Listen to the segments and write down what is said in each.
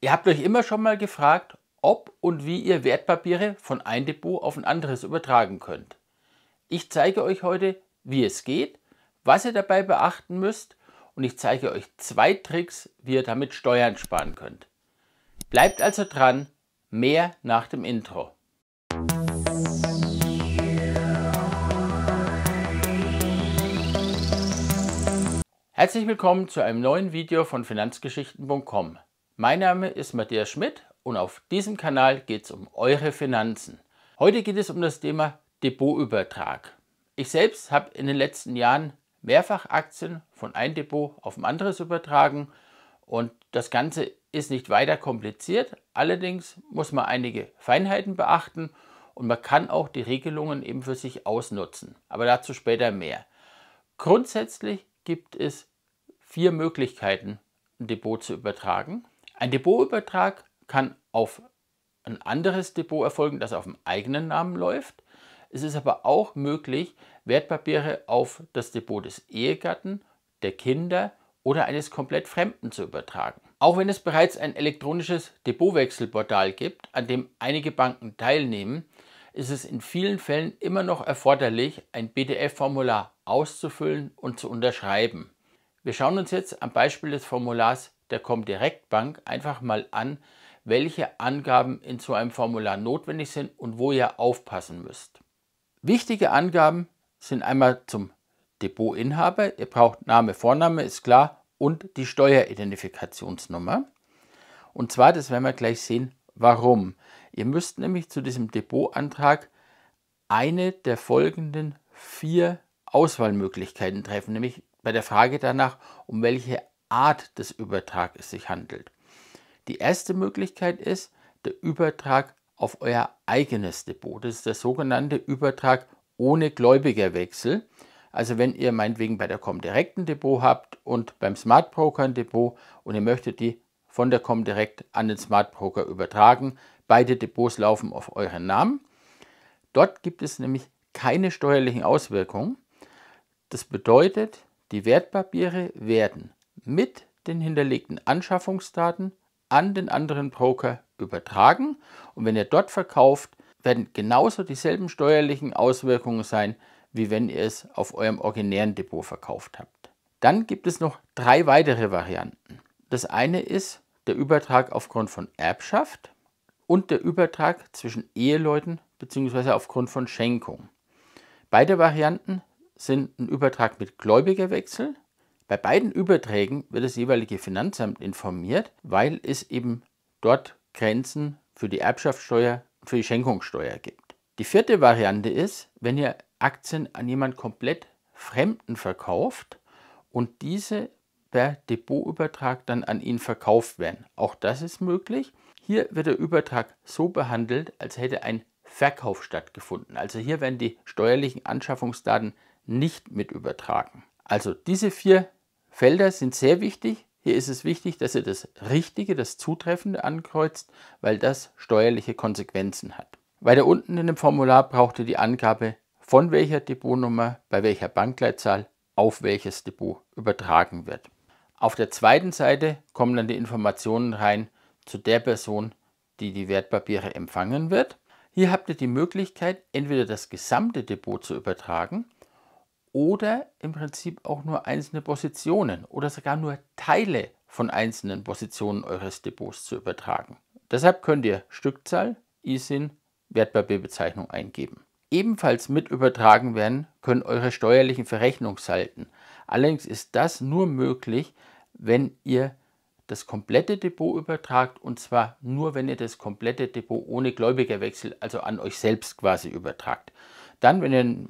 Ihr habt euch immer schon mal gefragt, ob und wie ihr Wertpapiere von ein Depot auf ein anderes übertragen könnt. Ich zeige euch heute, wie es geht, was ihr dabei beachten müsst und ich zeige euch zwei Tricks, wie ihr damit Steuern sparen könnt. Bleibt also dran, mehr nach dem Intro. Herzlich willkommen zu einem neuen Video von finanzgeschichten.com. Mein Name ist Matthias Schmidt und auf diesem Kanal geht es um eure Finanzen. Heute geht es um das Thema Depotübertrag. Ich selbst habe in den letzten Jahren mehrfach Aktien von einem Depot auf ein anderes übertragen und das Ganze ist nicht weiter kompliziert. Allerdings muss man einige Feinheiten beachten und man kann auch die Regelungen eben für sich ausnutzen. Aber dazu später mehr. Grundsätzlich gibt es vier Möglichkeiten, ein Depot zu übertragen. Ein Depotübertrag kann auf ein anderes Depot erfolgen, das auf dem eigenen Namen läuft. Es ist aber auch möglich, Wertpapiere auf das Depot des Ehegatten, der Kinder oder eines komplett Fremden zu übertragen. Auch wenn es bereits ein elektronisches Depotwechselportal gibt, an dem einige Banken teilnehmen, ist es in vielen Fällen immer noch erforderlich, ein BDF-Formular auszufüllen und zu unterschreiben. Wir schauen uns jetzt am Beispiel des Formulars der Comdirect Bank einfach mal an, welche Angaben in so einem Formular notwendig sind und wo ihr aufpassen müsst. Wichtige Angaben sind einmal zum Depotinhaber, ihr braucht Name, Vorname, ist klar, und die Steueridentifikationsnummer. Und zwar, das werden wir gleich sehen, warum. Ihr müsst nämlich zu diesem Depotantrag eine der folgenden vier Auswahlmöglichkeiten treffen, nämlich bei der Frage danach, um welche Art des Übertrag sich handelt. Die erste Möglichkeit ist der Übertrag auf euer eigenes Depot. Das ist der sogenannte Übertrag ohne Gläubigerwechsel. Also wenn ihr meinetwegen bei der Comdirect ein Depot habt und beim Smart Broker ein Depot und ihr möchtet die von der Comdirect an den Smart Broker übertragen, beide Depots laufen auf euren Namen. Dort gibt es nämlich keine steuerlichen Auswirkungen. Das bedeutet, die Wertpapiere werden mit den hinterlegten Anschaffungsdaten an den anderen Broker übertragen und wenn ihr dort verkauft, werden genauso dieselben steuerlichen Auswirkungen sein, wie wenn ihr es auf eurem originären Depot verkauft habt. Dann gibt es noch drei weitere Varianten. Das eine ist der Übertrag aufgrund von Erbschaft und der Übertrag zwischen Eheleuten bzw. aufgrund von Schenkung. Beide Varianten sind ein Übertrag mit Gläubigerwechsel bei beiden Überträgen wird das jeweilige Finanzamt informiert, weil es eben dort Grenzen für die Erbschaftssteuer, und für die Schenkungssteuer gibt. Die vierte Variante ist, wenn ihr Aktien an jemand komplett Fremden verkauft und diese per Depotübertrag dann an ihn verkauft werden. Auch das ist möglich. Hier wird der Übertrag so behandelt, als hätte ein Verkauf stattgefunden. Also hier werden die steuerlichen Anschaffungsdaten nicht mit übertragen. Also diese vier Felder sind sehr wichtig. Hier ist es wichtig, dass ihr das Richtige, das Zutreffende ankreuzt, weil das steuerliche Konsequenzen hat. Weiter unten in dem Formular braucht ihr die Angabe, von welcher Depotnummer, bei welcher Bankleitzahl auf welches Depot übertragen wird. Auf der zweiten Seite kommen dann die Informationen rein zu der Person, die die Wertpapiere empfangen wird. Hier habt ihr die Möglichkeit, entweder das gesamte Depot zu übertragen oder im Prinzip auch nur einzelne Positionen oder sogar nur Teile von einzelnen Positionen eures Depots zu übertragen. Deshalb könnt ihr Stückzahl, ISIN, Wertpapierbezeichnung eingeben. Ebenfalls mit übertragen werden können eure steuerlichen Verrechnungshalten. Allerdings ist das nur möglich, wenn ihr das komplette Depot übertragt und zwar nur, wenn ihr das komplette Depot ohne Gläubigerwechsel, also an euch selbst quasi übertragt. Dann, wenn ihr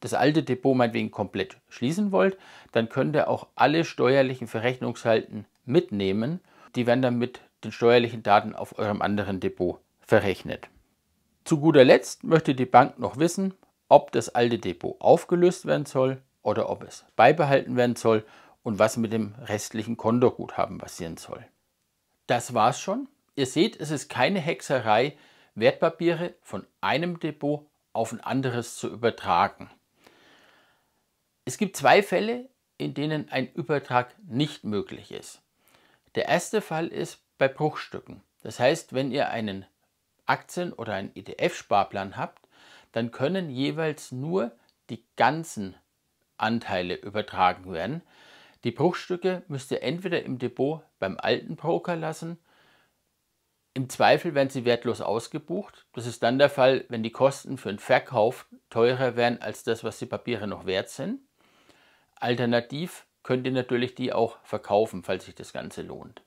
das alte Depot meinetwegen komplett schließen wollt, dann könnt ihr auch alle steuerlichen Verrechnungshalten mitnehmen. Die werden dann mit den steuerlichen Daten auf eurem anderen Depot verrechnet. Zu guter Letzt möchte die Bank noch wissen, ob das alte Depot aufgelöst werden soll oder ob es beibehalten werden soll und was mit dem restlichen Kontoguthaben passieren soll. Das war's schon. Ihr seht, es ist keine Hexerei, Wertpapiere von einem Depot auf ein anderes zu übertragen. Es gibt zwei Fälle, in denen ein Übertrag nicht möglich ist. Der erste Fall ist bei Bruchstücken. Das heißt, wenn ihr einen Aktien- oder einen ETF-Sparplan habt, dann können jeweils nur die ganzen Anteile übertragen werden. Die Bruchstücke müsst ihr entweder im Depot beim alten Broker lassen, im Zweifel werden sie wertlos ausgebucht. Das ist dann der Fall, wenn die Kosten für den Verkauf teurer werden als das, was die Papiere noch wert sind. Alternativ könnt ihr natürlich die auch verkaufen, falls sich das Ganze lohnt.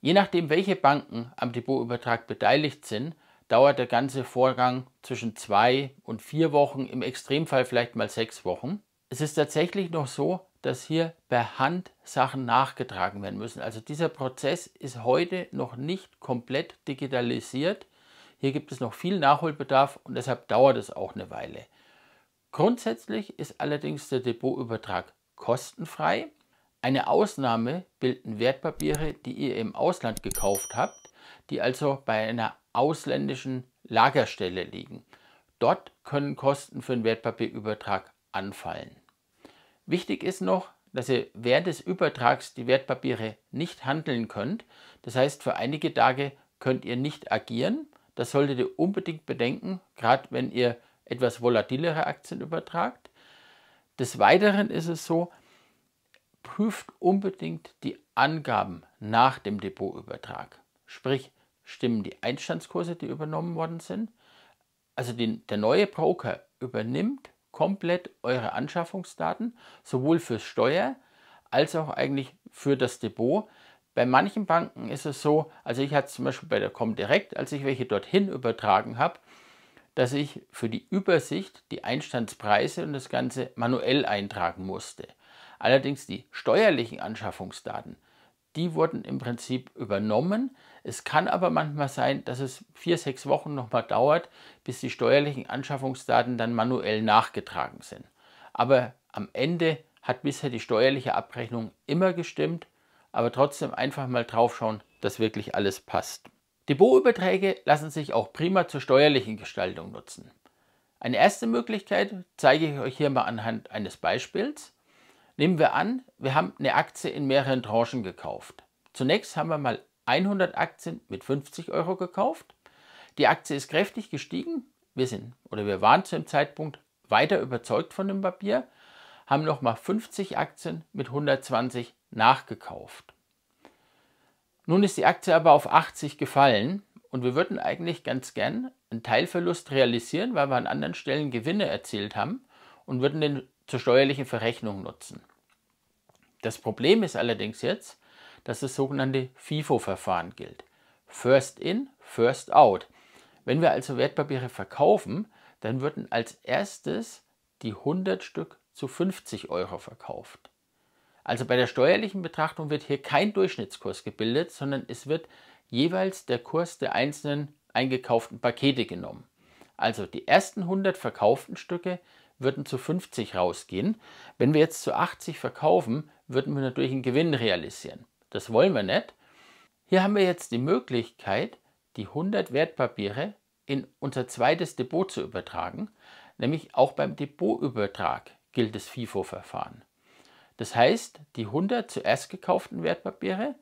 Je nachdem, welche Banken am Depotübertrag beteiligt sind, dauert der ganze Vorgang zwischen zwei und vier Wochen, im Extremfall vielleicht mal sechs Wochen. Es ist tatsächlich noch so, dass hier per Hand Sachen nachgetragen werden müssen. Also dieser Prozess ist heute noch nicht komplett digitalisiert. Hier gibt es noch viel Nachholbedarf und deshalb dauert es auch eine Weile. Grundsätzlich ist allerdings der Depotübertrag kostenfrei. Eine Ausnahme bilden Wertpapiere, die ihr im Ausland gekauft habt, die also bei einer ausländischen Lagerstelle liegen. Dort können Kosten für den Wertpapierübertrag anfallen. Wichtig ist noch, dass ihr während des Übertrags die Wertpapiere nicht handeln könnt. Das heißt, für einige Tage könnt ihr nicht agieren. Das solltet ihr unbedingt bedenken, gerade wenn ihr etwas volatilere Aktien übertragt. Des Weiteren ist es so, prüft unbedingt die Angaben nach dem Depotübertrag. Sprich, stimmen die Einstandskurse, die übernommen worden sind. Also den, der neue Broker übernimmt komplett eure Anschaffungsdaten, sowohl fürs Steuer als auch eigentlich für das Depot. Bei manchen Banken ist es so, also ich hatte zum Beispiel bei der Comdirect, als ich welche dorthin übertragen habe, dass ich für die Übersicht die Einstandspreise und das Ganze manuell eintragen musste. Allerdings die steuerlichen Anschaffungsdaten, die wurden im Prinzip übernommen. Es kann aber manchmal sein, dass es vier, sechs Wochen nochmal dauert, bis die steuerlichen Anschaffungsdaten dann manuell nachgetragen sind. Aber am Ende hat bisher die steuerliche Abrechnung immer gestimmt, aber trotzdem einfach mal draufschauen, dass wirklich alles passt. Depotüberträge lassen sich auch prima zur steuerlichen Gestaltung nutzen. Eine erste Möglichkeit zeige ich euch hier mal anhand eines Beispiels. Nehmen wir an, wir haben eine Aktie in mehreren Tranchen gekauft. Zunächst haben wir mal 100 Aktien mit 50 Euro gekauft. Die Aktie ist kräftig gestiegen. Wir sind oder wir waren zu dem Zeitpunkt weiter überzeugt von dem Papier, haben nochmal 50 Aktien mit 120 nachgekauft. Nun ist die Aktie aber auf 80 gefallen und wir würden eigentlich ganz gern einen Teilverlust realisieren, weil wir an anderen Stellen Gewinne erzielt haben und würden den zur steuerlichen Verrechnung nutzen. Das Problem ist allerdings jetzt, dass das sogenannte FIFO-Verfahren gilt. First in, first out. Wenn wir also Wertpapiere verkaufen, dann würden als erstes die 100 Stück zu 50 Euro verkauft. Also bei der steuerlichen Betrachtung wird hier kein Durchschnittskurs gebildet, sondern es wird jeweils der Kurs der einzelnen eingekauften Pakete genommen. Also die ersten 100 verkauften Stücke würden zu 50 rausgehen. Wenn wir jetzt zu 80 verkaufen, würden wir natürlich einen Gewinn realisieren. Das wollen wir nicht. Hier haben wir jetzt die Möglichkeit, die 100 Wertpapiere in unser zweites Depot zu übertragen. Nämlich auch beim Depotübertrag gilt das FIFO-Verfahren. Das heißt, die 100 zuerst gekauften Wertpapiere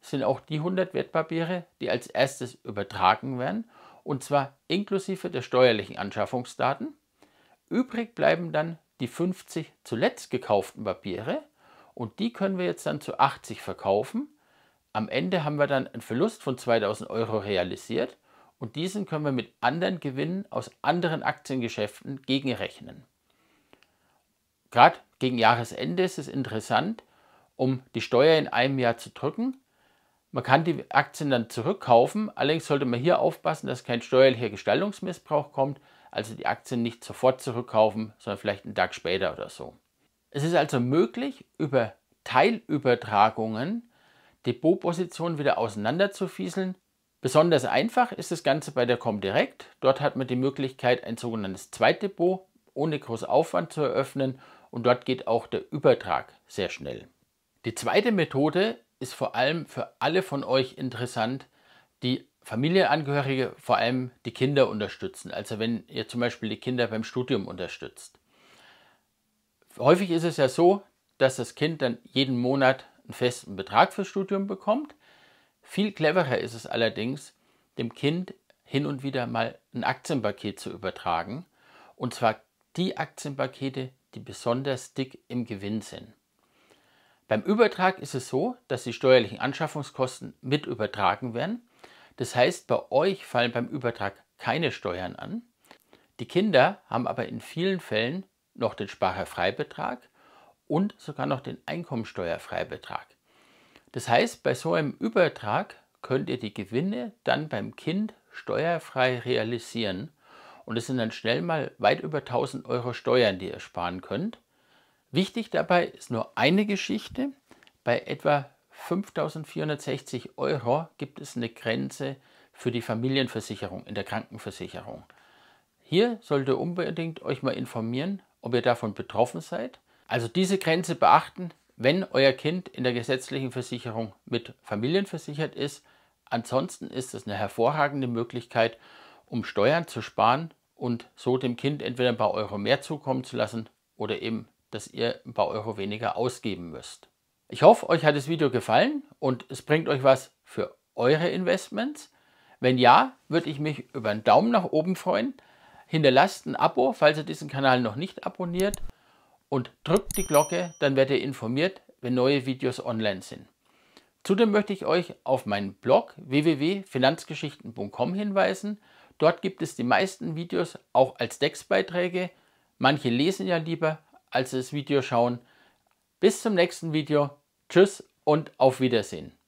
sind auch die 100 Wertpapiere, die als erstes übertragen werden, und zwar inklusive der steuerlichen Anschaffungsdaten. Übrig bleiben dann die 50 zuletzt gekauften Papiere und die können wir jetzt dann zu 80 verkaufen. Am Ende haben wir dann einen Verlust von 2000 Euro realisiert und diesen können wir mit anderen Gewinnen aus anderen Aktiengeschäften gegenrechnen. Gerade gegen Jahresende ist es interessant, um die Steuer in einem Jahr zu drücken. Man kann die Aktien dann zurückkaufen, allerdings sollte man hier aufpassen, dass kein steuerlicher Gestaltungsmissbrauch kommt, also die Aktien nicht sofort zurückkaufen, sondern vielleicht einen Tag später oder so. Es ist also möglich, über Teilübertragungen Depotpositionen wieder auseinanderzufieseln. Besonders einfach ist das Ganze bei der Comdirect. Dort hat man die Möglichkeit, ein sogenanntes Zweitdepot ohne großen Aufwand zu eröffnen und dort geht auch der Übertrag sehr schnell. Die zweite Methode ist vor allem für alle von euch interessant, die Familienangehörige, vor allem die Kinder unterstützen. Also wenn ihr zum Beispiel die Kinder beim Studium unterstützt. Häufig ist es ja so, dass das Kind dann jeden Monat einen festen Betrag fürs Studium bekommt. Viel cleverer ist es allerdings, dem Kind hin und wieder mal ein Aktienpaket zu übertragen. Und zwar die Aktienpakete, die besonders dick im Gewinn sind. Beim Übertrag ist es so, dass die steuerlichen Anschaffungskosten mit übertragen werden. Das heißt, bei euch fallen beim Übertrag keine Steuern an. Die Kinder haben aber in vielen Fällen noch den Sparerfreibetrag und sogar noch den Einkommensteuerfreibetrag. Das heißt, bei so einem Übertrag könnt ihr die Gewinne dann beim Kind steuerfrei realisieren und es sind dann schnell mal weit über 1000 Euro Steuern, die ihr sparen könnt. Wichtig dabei ist nur eine Geschichte. Bei etwa 5460 Euro gibt es eine Grenze für die Familienversicherung in der Krankenversicherung. Hier solltet ihr unbedingt euch mal informieren, ob ihr davon betroffen seid. Also diese Grenze beachten, wenn euer Kind in der gesetzlichen Versicherung mit Familienversichert ist. Ansonsten ist es eine hervorragende Möglichkeit, um Steuern zu sparen und so dem Kind entweder ein paar Euro mehr zukommen zu lassen oder eben, dass ihr ein paar Euro weniger ausgeben müsst. Ich hoffe, euch hat das Video gefallen und es bringt euch was für eure Investments. Wenn ja, würde ich mich über einen Daumen nach oben freuen. Hinterlasst ein Abo, falls ihr diesen Kanal noch nicht abonniert und drückt die Glocke, dann werdet ihr informiert, wenn neue Videos online sind. Zudem möchte ich euch auf meinen Blog www.finanzgeschichten.com hinweisen, Dort gibt es die meisten Videos auch als Textbeiträge. Manche lesen ja lieber, als das Video schauen. Bis zum nächsten Video. Tschüss und auf Wiedersehen.